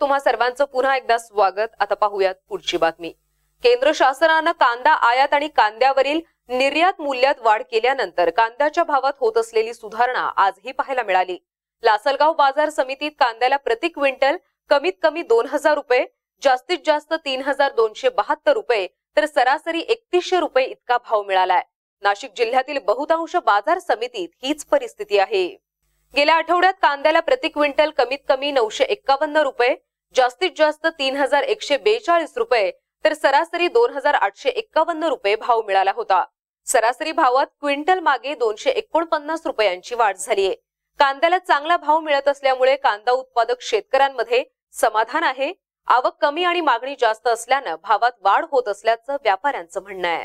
तुम्हा सर्वांचं पुन्हा एकदा स्वागत आता पाहूयात पुढची बातमी केंद्र शासनानं कांदा आयात आणि कांद्यावरील निर्यात मूल्यात वाढ केल्यानंतर कांद्याच्या भावात होत असलेली सुधारणा आजही पाहायला मिळाली लासलगाव बाजार समितीत कांद्याला प्रति क्विंटल कमीत कमी दोन हजार रुपये जास्तीत जास्त तीन हजार दोनशे बहात्तर रुपये तर सरासरी एकतीसशे रुपये इतका भाव मिळालाय नाशिक जिल्ह्यातील बहुतांश बाजार समितीत हीच परिस्थिती आहे गेल्या आठवड्यात कांद्याला प्रति क्विंटल कमीत कमी नऊशे एक्कावन्न रुपये जास्तीत जास्त तीन हजार एकशे बेचाळीस रुपये तर सरासरी दोन हजार आठशे एक्कावन्न रुपये भाव मिळाला होता सरासरी भावात क्विंटल मागे दोनशे एकोणपन्नास रुपयांची वाढ आहे कांद्याला चांगला भाव मिळत असल्यामुळे कांदा उत्पादक शेतकऱ्यांमध्ये समाधान आहे आवक कमी आणि मागणी जास्त असल्यानं भावात वाढ होत असल्याचं व्यापाऱ्यांचं म्हणणं आहे